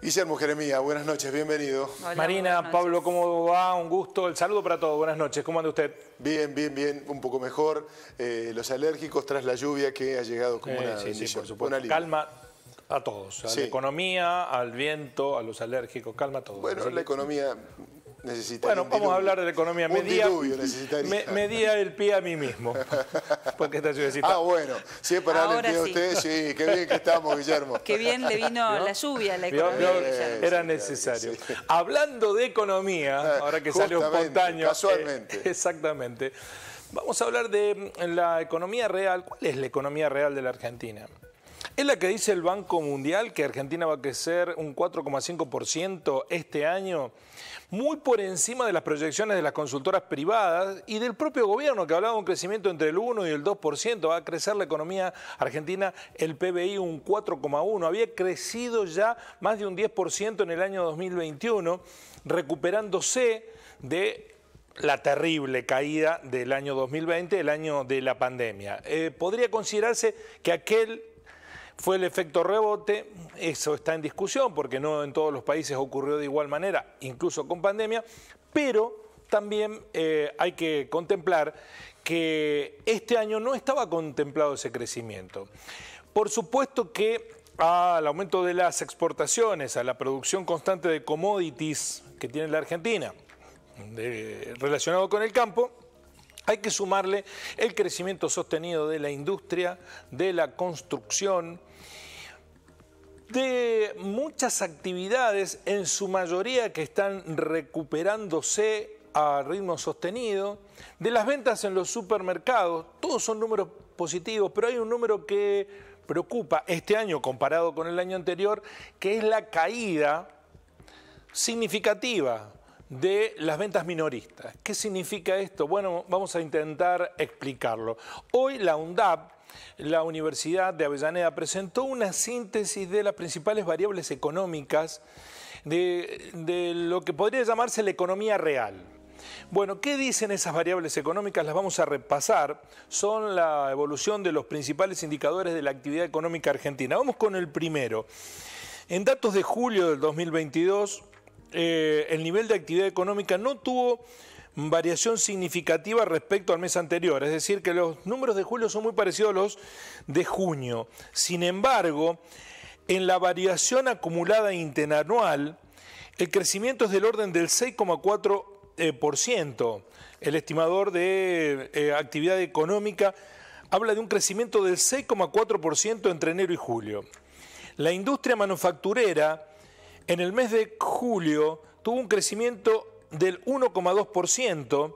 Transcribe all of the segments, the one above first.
Guillermo Jeremía, buenas noches, bienvenido. Marina, Pablo, ¿cómo va? Un gusto. El saludo para todos, buenas noches. ¿Cómo anda usted? Bien, bien, bien, un poco mejor. Eh, los alérgicos tras la lluvia que ha llegado como eh, una sí, por supuesto. Calma a todos, a la economía, al viento, a los alérgicos, calma a todos. Bueno, la economía bueno, vamos a hablar de la economía. Un me, me, el pie a mí mismo. Porque esta Ah, bueno. Si para el pie a ustedes sí. Qué bien que estamos, Guillermo. Qué bien le vino la lluvia la economía. era necesario. Hablando de economía, ah, ahora que salió espontáneo. Casualmente. Eh, exactamente. Vamos a hablar de la economía real. ¿Cuál es la economía real de la Argentina? Es la que dice el Banco Mundial que Argentina va a crecer un 4,5% este año, muy por encima de las proyecciones de las consultoras privadas y del propio gobierno que hablaba de un crecimiento entre el 1 y el 2%. Va a crecer la economía argentina, el PBI un 4,1%. Había crecido ya más de un 10% en el año 2021, recuperándose de la terrible caída del año 2020, el año de la pandemia. Eh, podría considerarse que aquel fue el efecto rebote, eso está en discusión porque no en todos los países ocurrió de igual manera, incluso con pandemia, pero también eh, hay que contemplar que este año no estaba contemplado ese crecimiento. Por supuesto que al aumento de las exportaciones, a la producción constante de commodities que tiene la Argentina, relacionado con el campo, hay que sumarle el crecimiento sostenido de la industria, de la construcción, de muchas actividades, en su mayoría que están recuperándose a ritmo sostenido, de las ventas en los supermercados, todos son números positivos, pero hay un número que preocupa este año comparado con el año anterior, que es la caída significativa de las ventas minoristas. ¿Qué significa esto? Bueno, vamos a intentar explicarlo. Hoy la UNDAP, la Universidad de Avellaneda, presentó una síntesis de las principales variables económicas de, lo que podría llamarse la economía real. Bueno, ¿qué dicen esas variables económicas? Las vamos a repasar. Son la evolución de los principales indicadores de la actividad económica argentina. Vamos con el primero. En datos de julio del 2022, eh, el nivel de actividad económica no tuvo variación significativa respecto al mes anterior, es decir, que los números de julio son muy parecidos a los de junio. Sin embargo, en la variación acumulada interanual, el crecimiento es del orden del 6,4%. el estimador de eh, actividad económica habla de un crecimiento del 6,4% entre enero y julio. La industria manufacturera en el mes de julio tuvo un crecimiento del 1,2%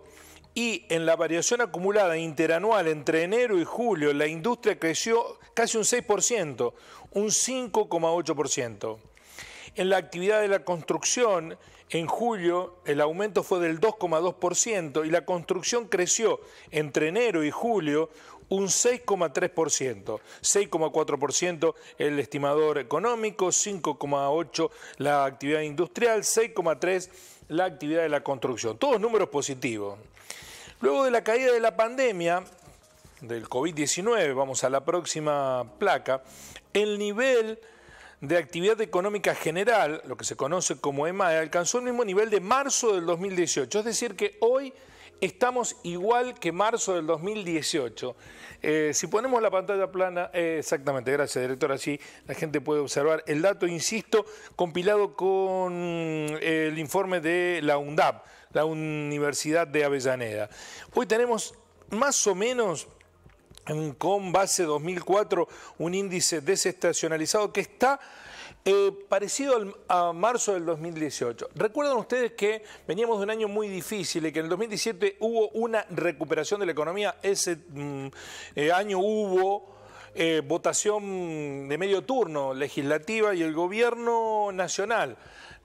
y en la variación acumulada interanual entre enero y julio la industria creció casi un 6%, un 5,8%. En la actividad de la construcción, en julio el aumento fue del 2,2% y la construcción creció entre enero y julio un 6,3%, 6,4% el estimador económico, 5,8% la actividad industrial, 6,3% la actividad de la construcción. Todos números positivos. Luego de la caída de la pandemia, del COVID-19, vamos a la próxima placa, el nivel de actividad económica general, lo que se conoce como EMAE, alcanzó el mismo nivel de marzo del 2018. Es decir, que hoy estamos igual que marzo del 2018. Eh, si ponemos la pantalla plana, eh, exactamente, gracias director, así la gente puede observar el dato, insisto, compilado con eh, el informe de la UNDAP, la Universidad de Avellaneda. Hoy tenemos más o menos con base 2004, un índice desestacionalizado que está eh, parecido a marzo del 2018. Recuerdan ustedes que veníamos de un año muy difícil y que en el 2017 hubo una recuperación de la economía. Ese mm, eh, año hubo... Eh, votación de medio turno legislativa y el gobierno nacional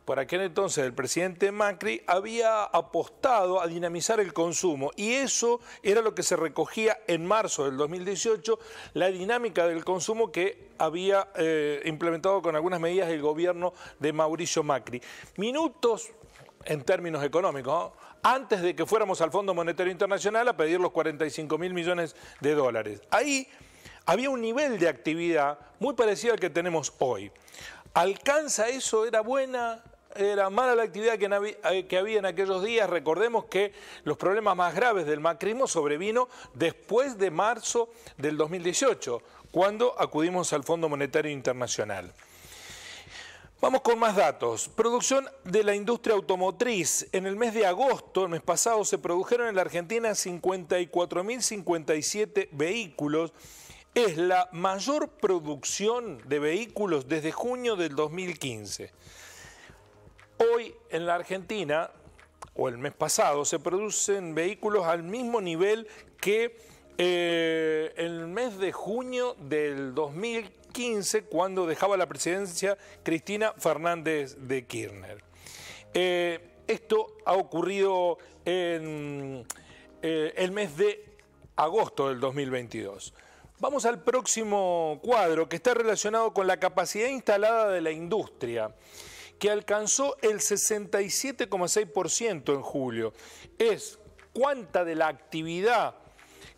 por aquel entonces el presidente Macri había apostado a dinamizar el consumo y eso era lo que se recogía en marzo del 2018, la dinámica del consumo que había eh, implementado con algunas medidas el gobierno de Mauricio Macri. Minutos en términos económicos, ¿eh? antes de que fuéramos al Fondo Monetario Internacional a pedir los 45 mil millones de dólares. Ahí había un nivel de actividad muy parecido al que tenemos hoy. ¿Alcanza eso? ¿Era buena? era mala la actividad eh, que, había en aquellos días. Recordemos que los problemas más graves del macrismo sobrevino después de marzo del 2018, cuando acudimos al Fondo Monetario Internacional. Vamos con más datos. Producción de la industria automotriz. En el mes de agosto, el mes pasado, se produjeron en la Argentina 54.057 vehículos es la mayor producción de vehículos desde junio del 2015. Hoy en la Argentina, o el mes pasado, se producen vehículos al mismo nivel que eh, el mes de junio del 2015, cuando dejaba la presidencia Cristina Fernández de Kirchner. Eh, esto ha ocurrido en eh, el mes de agosto del 2022. Vamos al próximo cuadro que está relacionado con la capacidad instalada de la industria que alcanzó el 67,6% en julio. Es cuánta de la actividad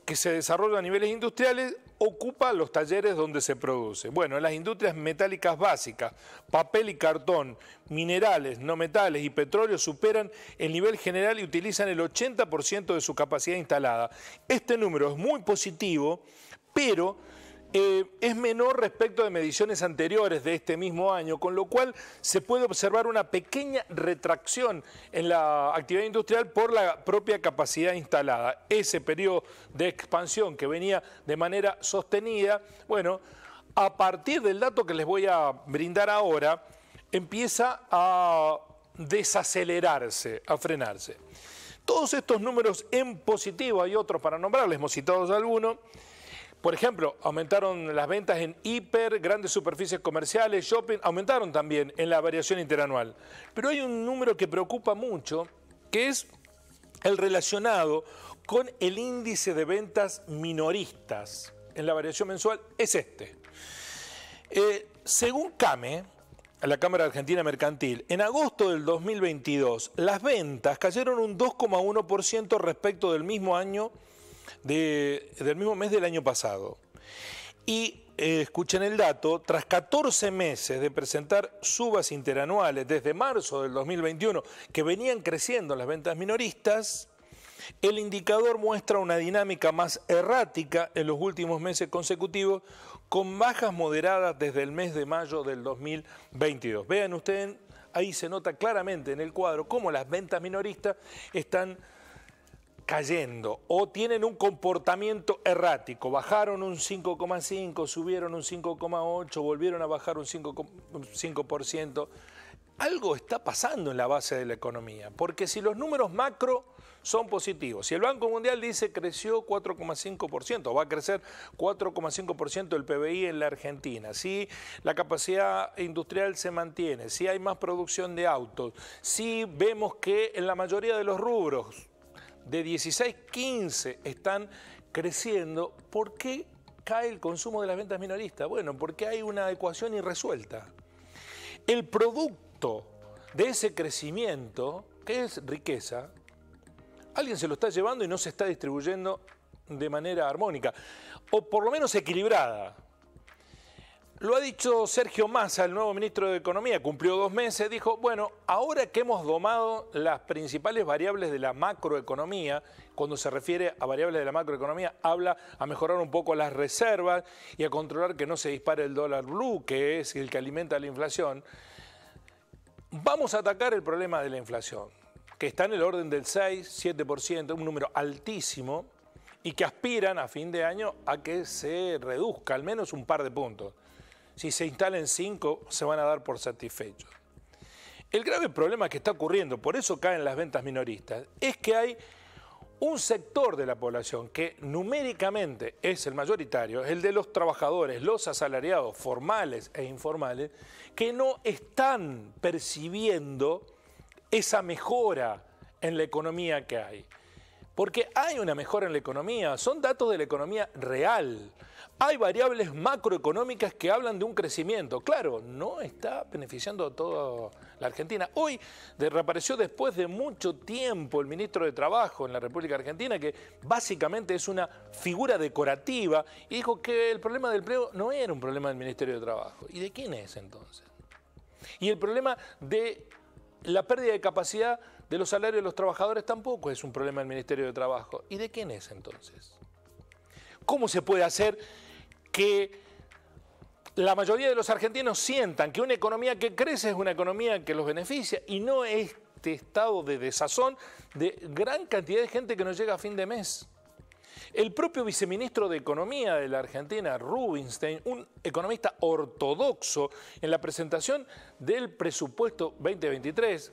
que se desarrolla a niveles industriales ocupa los talleres donde se produce. Bueno, las industrias metálicas básicas, papel y cartón, minerales, no metales y petróleo superan el nivel general y utilizan el 80% de su capacidad instalada. Este número es muy positivo, pero eh, es menor respecto de mediciones anteriores de este mismo año, con lo cual se puede observar una pequeña retracción en la actividad industrial por la propia capacidad instalada. Ese periodo de expansión que venía de manera sostenida, bueno, a partir del dato que les voy a brindar ahora, empieza a desacelerarse, a frenarse. Todos estos números en positivo, hay otros para nombrarles, hemos citado algunos, por ejemplo, aumentaron las ventas en hiper, grandes superficies comerciales, shopping, aumentaron también en la variación interanual. Pero hay un número que preocupa mucho, que es el relacionado con el índice de ventas minoristas en la variación mensual, es este. Eh, según CAME, la Cámara Argentina Mercantil, en agosto del 2022, las ventas cayeron un 2,1% respecto del mismo año del mismo mes del año pasado. Y eh, escuchen el dato, tras 14 meses de presentar subas interanuales desde marzo del 2021, que venían creciendo las ventas minoristas, el indicador muestra una dinámica más errática en los últimos meses consecutivos, con bajas moderadas desde el mes de mayo del 2022. Vean ustedes, ahí se nota claramente en el cuadro cómo las ventas minoristas están cayendo o tienen un comportamiento errático, bajaron un 5,5, subieron un 5,8, volvieron a bajar un 5%, 5%, algo está pasando en la base de la economía, porque si los números macro son positivos, si el Banco Mundial dice creció 4,5%, va a crecer 4,5% el PBI en la Argentina, si la capacidad industrial se mantiene, si hay más producción de autos, si vemos que en la mayoría de los rubros de 16, 15 están creciendo. ¿Por qué cae el consumo de las ventas minoristas? Bueno, porque hay una ecuación irresuelta. El producto de ese crecimiento, que es riqueza, alguien se lo está llevando y no se está distribuyendo de manera armónica, o por lo menos equilibrada. Lo ha dicho Sergio Massa, el nuevo ministro de Economía, cumplió dos meses, dijo, bueno, ahora que hemos domado las principales variables de la macroeconomía, cuando se refiere a variables de la macroeconomía, habla a mejorar un poco las reservas y a controlar que no se dispare el dólar blue, que es el que alimenta la inflación, vamos a atacar el problema de la inflación, que está en el orden del 6, 7%, un número altísimo, y que aspiran a fin de año a que se reduzca al menos un par de puntos si se instalen cinco, se van a dar por satisfechos. El grave problema que está ocurriendo, por eso caen las ventas minoristas, es que hay un sector de la población que numéricamente es el mayoritario, el de los trabajadores, los asalariados formales e informales, que no están percibiendo esa mejora en la economía que hay. Porque hay una mejora en la economía, son datos de la economía real. Hay variables macroeconómicas que hablan de un crecimiento. Claro, no está beneficiando a toda la Argentina. Hoy reapareció después de mucho tiempo el ministro de Trabajo en la República Argentina, que básicamente es una figura decorativa, y dijo que el problema del empleo no era un problema del Ministerio de Trabajo. ¿Y de quién es entonces? Y el problema de la pérdida de capacidad de los salarios de los trabajadores tampoco es un problema del Ministerio de Trabajo. ¿Y de quién es entonces? ¿Cómo se puede hacer que la mayoría de los argentinos sientan que una economía que crece es una economía que los beneficia y no este estado de desazón de gran cantidad de gente que no llega a fin de mes. El propio viceministro de Economía de la Argentina, Rubinstein, un economista ortodoxo, en la presentación del presupuesto 2023,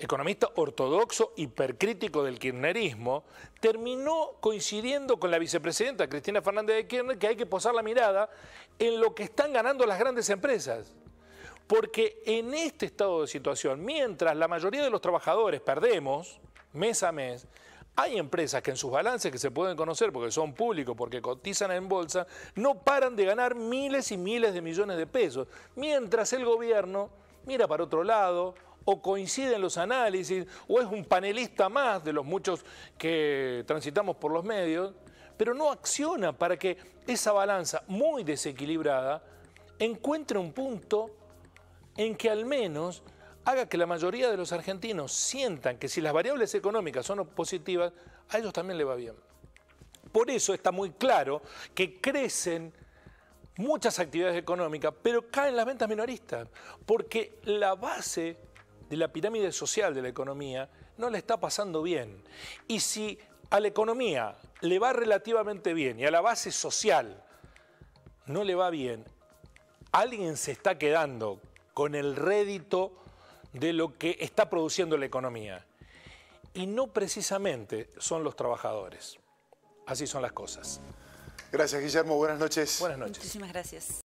economista ortodoxo hipercrítico del kirchnerismo, terminó coincidiendo con la vicepresidenta Cristina Fernández de Kirchner que hay que posar la mirada en lo que están ganando las grandes empresas. Porque en este estado de situación, mientras la mayoría de los trabajadores perdemos mes a mes, hay empresas que en sus balances que se pueden conocer porque son públicos, porque cotizan en bolsa, no paran de ganar miles y miles de millones de pesos, mientras el gobierno mira para otro lado o coinciden los análisis, o es un panelista más de los muchos que transitamos por los medios, pero no acciona para que esa balanza muy desequilibrada encuentre un punto en que al menos haga que la mayoría de los argentinos sientan que si las variables económicas son positivas, a ellos también le va bien. Por eso está muy claro que crecen muchas actividades económicas, pero caen las ventas minoristas, porque la base de la pirámide social de la economía no le está pasando bien. Y si a la economía le va relativamente bien y a la base social no le va bien, alguien se está quedando con el rédito de lo que está produciendo la economía. Y no precisamente son los trabajadores. Así son las cosas. Gracias, Guillermo. Buenas noches. Buenas noches. Muchísimas gracias.